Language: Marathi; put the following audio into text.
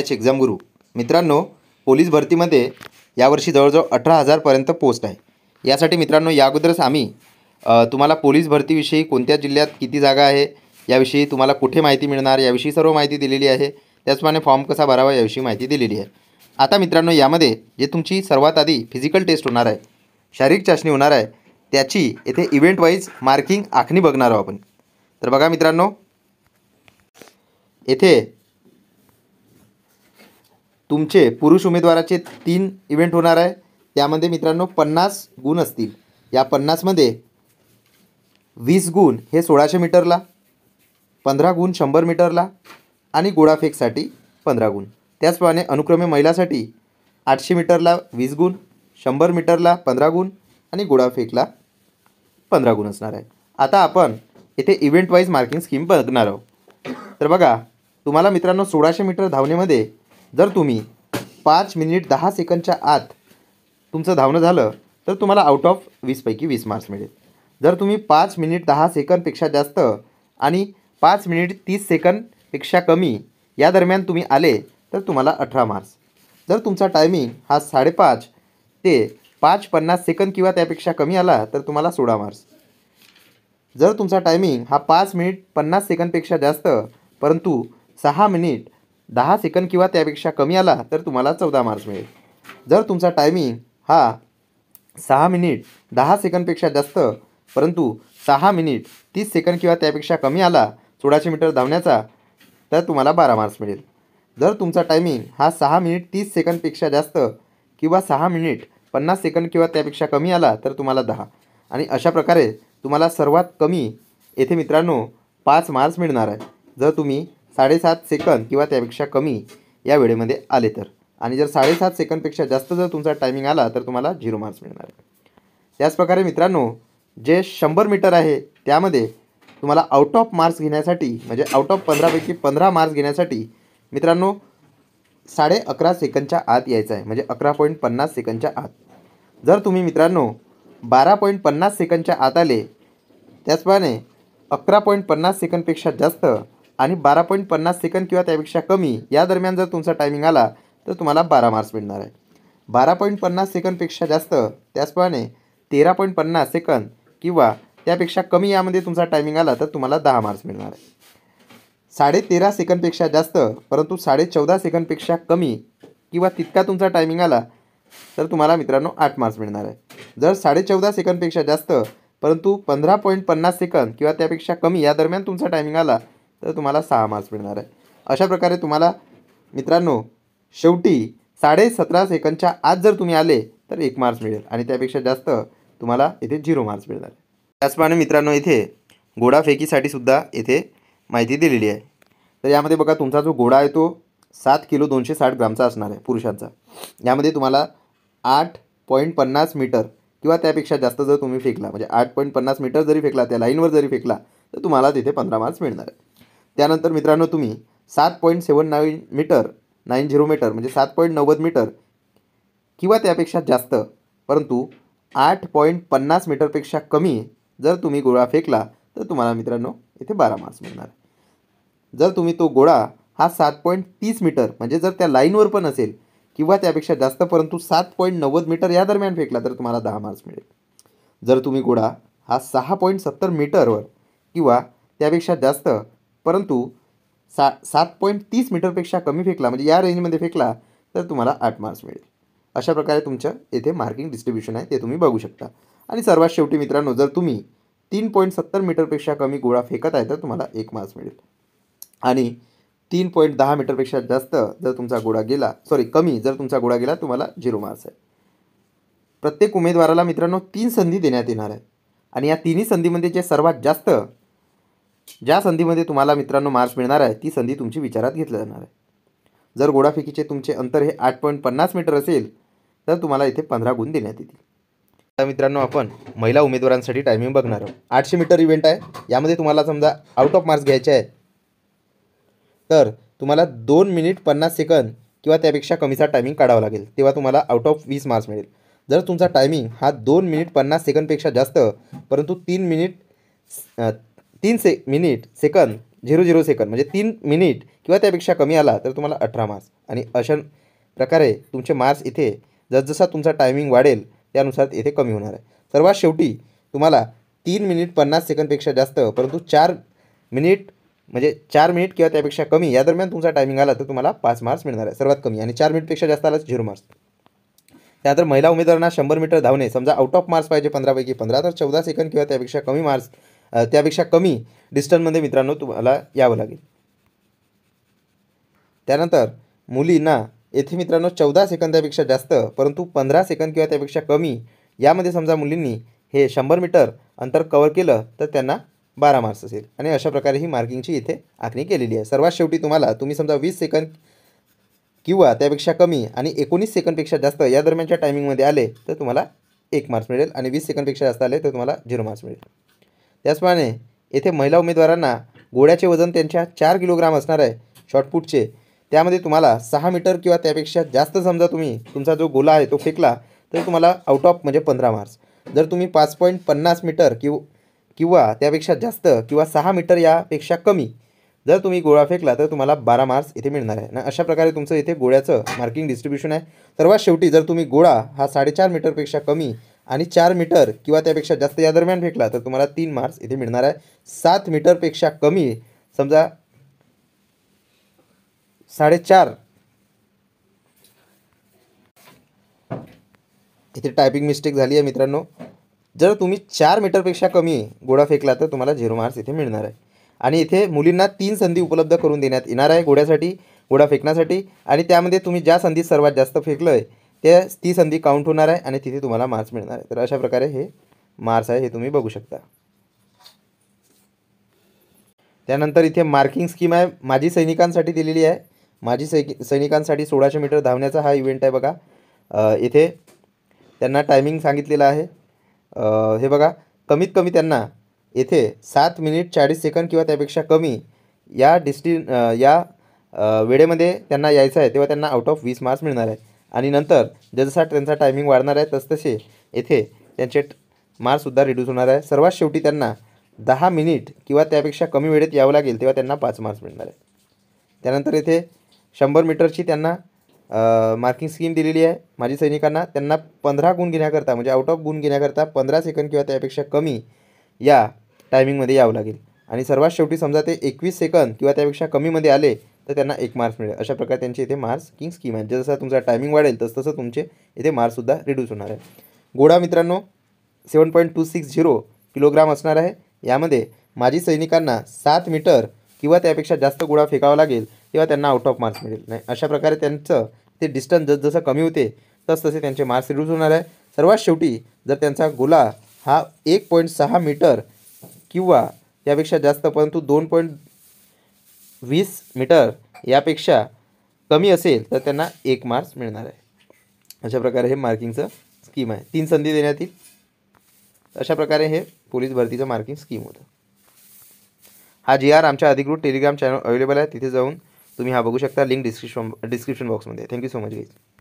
एच एक्झाम गुरु मित्रांनो पोलीस भरतीमध्ये यावर्षी जवळजवळ अठरा हजारपर्यंत पोस्ट आहे यासाठी मित्रांनो या अगोदरच आम्ही तुम्हाला पोलीस भरतीविषयी कोणत्या जिल्ह्यात किती जागा आहे याविषयी तुम्हाला कुठे माहिती मिळणार याविषयी सर्व माहिती दिलेली आहे त्याचप्रमाणे फॉर्म कसा भरावा याविषयी माहिती दिलेली आहे आता मित्रांनो यामध्ये जे तुमची सर्वात आधी फिजिकल टेस्ट होणार आहे शारीरिक चाचणी होणार आहे त्याची येथे इव्हेंट वाईज मार्किंग आखणी बघणार आहोत आपण तर बघा मित्रांनो येथे तुमचे पुरुष उमेदवाराचे तीन इव्हेंट होणार आहे त्यामध्ये मित्रांनो पन्नास गुण असतील या पन्नासमध्ये वीस गुण हे सोळाशे मीटरला पंधरा गुण शंभर मीटरला आणि गोळाफेकसाठी पंधरा गुण त्याचप्रमाणे अनुक्रमे महिलासाठी आठशे मीटरला वीस गुण शंभर मीटरला पंधरा गुण आणि गोळाफेकला पंधरा गुण असणार आहे आता आपण इथे इव्हेंट वाईज मार्किंग स्कीम बघणार आहोत तर बघा तुम्हाला मित्रांनो सोळाशे मीटर धावण्यामध्ये जर तुम्ही पाच मिनिट दहा सेकंदच्या आत तुमचं धावणं झालं तर तुम्हाला आउट ऑफ वीसपैकी वीस मार्क्स मिळेल जर तुम्ही पाच मिनिट दहा सेकंदपेक्षा जास्त आणि पाच मिनिट तीस सेकंदपेक्षा कमी या दरम्यान तुम्ही आले तर तुम्हाला अठरा मार्क्स जर तुमचा टायमिंग हा साडेपाच ते पाच पन्नास सेकंद किंवा त्यापेक्षा कमी आला तर तुम्हाला सोळा मार्क्स जर तुमचा टायमिंग हा पाच मिनिट पन्नास सेकंदपेक्षा जास्त परंतु सहा मिनिट दहा सेकंद किंवा त्यापेक्षा कमी आला तर तुम्हाला चौदा मार्क्स मिळेल जर तुमचा टायमिंग हा सहा मिनिट दहा सेकंदपेक्षा जास्त परंतु सहा मिनिट तीस सेकंद किंवा त्यापेक्षा कमी आला सोळाशे मीटर धावण्याचा तर तुम्हाला बारा मार्क्स मिळेल जर तुमचा टायमिंग हा सहा मिनिट तीस सेकंदपेक्षा जास्त किंवा सहा मिनिट पन्नास सेकंद किंवा त्यापेक्षा कमी आला तर तुम्हाला दहा आणि अशा प्रकारे तुम्हाला सर्वात कमी येथे मित्रांनो पाच मार्क्स मिळणार आहे जर तुम्ही साडेसात सेकंद किंवा त्यापेक्षा कमी या वेळेमध्ये आले तर आणि जर साडेसात सेकंदपेक्षा जास्त जर तुमचा टायमिंग आला तर तुम्हाला झिरो मार्क्स मिळणार त्याचप्रकारे मित्रांनो जे शंभर मीटर आहे त्यामध्ये तुम्हाला आउट ऑफ मार्क्स घेण्यासाठी म्हणजे आउट ऑफ पंधरापैकी पंधरा मार्क्स घेण्यासाठी मित्रांनो साडे अकरा सेकंदच्या आत यायचं आहे म्हणजे अकरा पॉईंट पन्नास सेकंदच्या आत जर तुम्ही मित्रांनो बारा पॉईंट पन्नास सेकंदच्या आत आले त्याचप्रमाणे अकरा पॉईंट पन्नास सेकंदपेक्षा जास्त आणि बारा पॉईंट पन्नास सेकंद किंवा त्यापेक्षा कमी या दरम्यान जर तुमचा टायमिंग आला तर तुम्हाला बारा मार्क्स मिळणार आहे बारा पॉईंट पन्नास सेकंदपेक्षा जास्त त्याचप्रमाणे तेरा पॉईंट पन्नास सेकंद किंवा त्यापेक्षा कमी यामध्ये तुमचा टायमिंग आला तर तुम्हाला दहा मार्क्स मिळणार आहे साडे तेरा सेकंदपेक्षा जास्त परंतु साडे चौदा सेकंदपेक्षा कमी किंवा तितका तुमचा टायमिंग आला तर तुम्हाला मित्रांनो आठ मार्क्स मिळणार आहे जर साडे चौदा सेकंदपेक्षा जास्त परंतु पंधरा पॉईंट पन्नास सेकंद किंवा त्यापेक्षा कमी या दरम्यान तुमचा टायमिंग आला तर तुम्हाला सहा मार्क्स मिळणार आहे अशा प्रकारे तुम्हाला मित्रांनो शेवटी साडे सतरा सेकंदच्या आत जर तुम्ही आले तर एक मार्क्स मिळेल आणि त्यापेक्षा जास्त तुम्हाला इथे झिरो मार्क्स मिळणार त्याचप्रमाणे मित्रांनो इथे गोडाफेकीसाठी सुद्धा इथे माहिती दिलेली आहे तर यामध्ये बघा तुमचा जो घोडा आहे तो सात किलो दोनशे साठ ग्रामचा असणार आहे पुरुषांचा यामध्ये तुम्हाला आठ पॉईंट पन्नास मीटर किंवा त्यापेक्षा जास्त जर तुम्ही फेकला म्हणजे आठ पॉईंट पन्नास मीटर जरी फेकला त्या लाईनवर जरी फेकला तर तुम्हाला तिथे पंधरा मार्क्स मिळणार आहे त्यानंतर मित्रांनो तुम्ही सात point seven nine metre nine zero metre म्हणजे सात पॉईंट नव्वद मीटर किंवा त्यापेक्षा जास्त परंतु आठ पॉईंट पन्नास मीटरपेक्षा कमी जर तुम्ही गोळा फेकला तर तुम्हाला मित्रांनो इथे बारा मार्क्स मिळणार जर तुम्ही तो गोळा हा सात पॉईंट तीस मीटर म्हणजे जर त्या लाईनवर पण असेल किंवा त्यापेक्षा जास्त परंतु सात पॉईंट नव्वद मीटर या दरम्यान फेकला तर तुम्हाला दहा मार्क्स मिळेल जर तुम्ही गोळा हा सहा पॉईंट सत्तर मीटरवर किंवा त्यापेक्षा जास्त परंतु सा सात पॉईंट तीस मीटरपेक्षा कमी फेकला म्हणजे या रेंजमध्ये फेकला तर तुम्हाला आठ मार्क्स मिळेल अशा प्रकारे तुमचं येथे मार्किंग डिस्ट्रीब्युशन आहे ते तुम्ही बघू शकता आणि सर्वात शेवटी मित्रांनो जर तुम्ही तीन पॉईंट सत्तर मीटरपेक्षा कमी गोळा फेकत आहे तर तुम्हाला एक मार्क्स मिळेल आणि तीन पॉईंट दहा मीटरपेक्षा जास्त जर तुमचा गोळा गेला सॉरी कमी जर तुमचा गोळा गेला तुम्हाला झिरो मार्क्स आहे प्रत्येक उमेदवाराला मित्रांनो तीन संधी देण्यात येणार आहे आणि या तिन्ही संधीमध्ये जे सर्वात जास्त ज्या संधीमध्ये तुम्हाला मित्रांनो मार्क्स मिळणार आहे ती संधी तुमची विचारात घेतली जाणार आहे जर गोडाफेकीचे तुमचे अंतर हे आठ पॉईंट पन्नास मीटर असेल तर तुम्हाला इथे पंधरा गुण देण्यात येतील आता मित्रांनो आपण महिला उमेदवारांसाठी टायमिंग बघणार आहोत आठशे मीटर इव्हेंट आहे यामध्ये तुम्हाला समजा आउट ऑफ मार्क्स घ्यायचे आहे तर तुम्हाला दोन मिनिट पन्नास सेकंद किंवा त्यापेक्षा कमीचा टायमिंग काढावा लागेल तेव्हा तुम्हाला आउट ऑफ वीस मार्क्स मिळेल जर तुमचा टायमिंग हा दोन मिनिट पन्नास सेकंदपेक्षा जास्त परंतु तीन मिनिट तीन से मिनिट सेकंद झिरो झिरो सेकंद म्हणजे तीन मिनिट किंवा त्यापेक्षा कमी आला तर तुम्हाला अठरा मार्क्स आणि अशा प्रकारे तुमचे मार्क्स इथे जसजसा तुमचा टायमिंग वाढेल त्यानुसार इथे कमी होणार आहे सर्वात शेवटी तुम्हाला तीन मिनिट पन्नास सेकंदपेक्षा जास्त परंतु चार मिनिट म्हणजे चार मिनिट किंवा त्यापेक्षा कमी या दरम्यान तुमचा टायमिंग आला तर तुम्हाला पाच मार्क्स मिळणार आहे सर्वात कमी आणि चार मिनिटपेक्षा जास्त आलाच झिरो मार्क्स त्यानंतर महिला उमेदवारांना शंभर मीटर धावणे समजा आउट ऑफ मार्क्स पाहिजे पंधरापैकी पंधरा तर चौदा सेकंद किंवा त्यापेक्षा कमी मार्क्स त्यापेक्षा कमी डिस्टन्समध्ये मित्रांनो तुम्हाला यावं लागेल त्यानंतर मुलींना येथे मित्रांनो चौदा सेकंदापेक्षा जास्त परंतु पंधरा सेकंद किंवा त्यापेक्षा कमी यामध्ये समजा मुलींनी हे शंभर मीटर अंतर कवर केलं तर त्यांना बारा मार्क्स असेल आणि अशा प्रकारे ही मार्किंगची इथे आखणी केलेली आहे सर्वात शेवटी तुम्हाला तुम्ही समजा वीस सेकंद किंवा त्यापेक्षा कमी आणि एकोणीस सेकंदपेक्षा जास्त या दरम्यानच्या टायमिंगमध्ये आले तर तुम्हाला एक मार्क्स मिळेल आणि वीस सेकंदपेक्षा जास्त आले तर तुम्हाला झिरो मार्क्स मिळेल त्याचप्रमाणे येथे महिला उमेदवारांना गोळ्याचे वजन त्यांच्या चार किलोग्राम असणार आहे शॉर्टपुटचे त्यामध्ये तुम्हाला सहा मीटर किंवा त्यापेक्षा जास्त समजा तुम्ही तुमचा जो गोला आहे तो फेकला तर तुम्हाला आउट ऑफ म्हणजे पंधरा मार्क्स जर तुम्ही पाच पॉईंट पन्नास मीटर किव किंवा त्यापेक्षा जास्त किंवा सहा मीटर यापेक्षा कमी जर तुम्ही गोळा फेकला तर तुम्हाला बारा मार्क्स इथे मिळणार आहे ना अशा प्रकारे तुमचं इथे गोळ्याचं मार्किंग डिस्ट्रीब्युशन आहे सर्वात शेवटी जर तुम्ही गोळा हा साडेचार मीटरपेक्षा कमी आणि चार मीटर किंवा त्यापेक्षा जास्त या दरम्यान फेकला तर तुम्हाला तीन मार्क्स इथे मिळणार आहे सात मीटरपेक्षा कमी समजा साडेचार इथे टायपिंग मिस्टेक झाली आहे मित्रांनो जर तुम्ही चार मीटरपेक्षा कमी गोळा फेकला तर तुम्हाला झिरो मार्क्स इथे मिळणार आहे आणि इथे मुलींना तीन संधी उपलब्ध करून देण्यात येणार आहे गोड्यासाठी गोडा फेकण्यासाठी आणि त्यामध्ये तुम्ही ज्या संधी सर्वात जास्त फेकलं ते ती संधी काउंट होणार आहे आणि तिथे तुम्हाला मार्क्स मिळणार आहे तर अशा प्रकारे हे मार्क्स आहे हे तुम्ही बघू शकता त्यानंतर इथे मार्किंग स्कीम आहे माझी सैनिकांसाठी दिलेली आहे माझी सै सैनिकांसाठी सोळाशे मीटर धावण्याचा हा इव्हेंट आहे बघा इथे त्यांना टायमिंग सांगितलेलं आहे हे बघा कमीत कमी त्यांना येथे सात मिनिट चाळीस सेकंड किंवा त्यापेक्षा कमी या डिस्टि या वेळेमध्ये त्यांना यायचं आहे तेव्हा त्यांना आउट ऑफ वीस मार्क्स मिळणार आहे आणि नंतर जसजसा त्यांचा टायमिंग वाढणार आहे तसतसे येथे त्यांचे मार्कसुद्धा रिड्यूस होणार आहे सर्वात शेवटी त्यांना दहा मिनिट किंवा त्यापेक्षा कमी वेळेत यावं लागेल तेव्हा त्यांना पाच मार्क्स मिळणार आहेत त्यानंतर येथे शंभर मीटरची त्यांना मार्किंग स्कीम दिलेली आहे माजी सैनिकांना त्यांना पंधरा गुण घेण्याकरता म्हणजे आउट ऑफ गुण घेण्याकरता पंधरा सेकंद किंवा त्यापेक्षा कमी या टायमिंगमध्ये यावं लागेल आणि सर्वात शेवटी समजा ते एकवीस सेकंद किंवा त्यापेक्षा कमीमध्ये आले तर त्यांना एक मार्क्स मिळेल अशा प्रकारे त्यांची इथे मार्क्स किंग स्कीम आहे जसं तुमचा टायमिंग वाढेल तसं तसं तुमचे इथे मार्क्ससुद्धा रिड्यूस होणार आहे गोडा मित्रांनो seven point two six zero kilogram असणार आहे यामध्ये माजी सैनिकांना सात मीटर किंवा त्यापेक्षा जास्त गोळा फेकावा लागेल तेव्हा त्यांना आउट ऑफ मार्क्स मिळेल नाही अशा प्रकारे त्यांचं ते डिस्टन्स जसं कमी होते तस तसे त्यांचे मार्क्स रिड्यूस होणार आहे सर्वात शेवटी जर त्यांचा गोला हा एक पॉईंट सहा मीटर किंवा त्यापेक्षा जास्त परंतु दोन पॉईंट वीस मीटर यापेक्षा कमी असेल तर त्यांना एक मार्क्स मिळणार आहे अशा प्रकारे हे मार्किंगचं स्कीम आहे तीन संधी देण्यात येईल अशा प्रकारे हे पोलीस भरतीचं मार्किंग स्कीम होतं हा जी आर आमच्या अधिकृत टेलिग्राम चॅनल अवेलेबल आहे तिथे जाऊन तुम्ही हा बघू शकता लिंक डिस्क्रिप्शन डिस्क्रिप्शन बॉक्समध्ये थँक्यू सो मच गाईज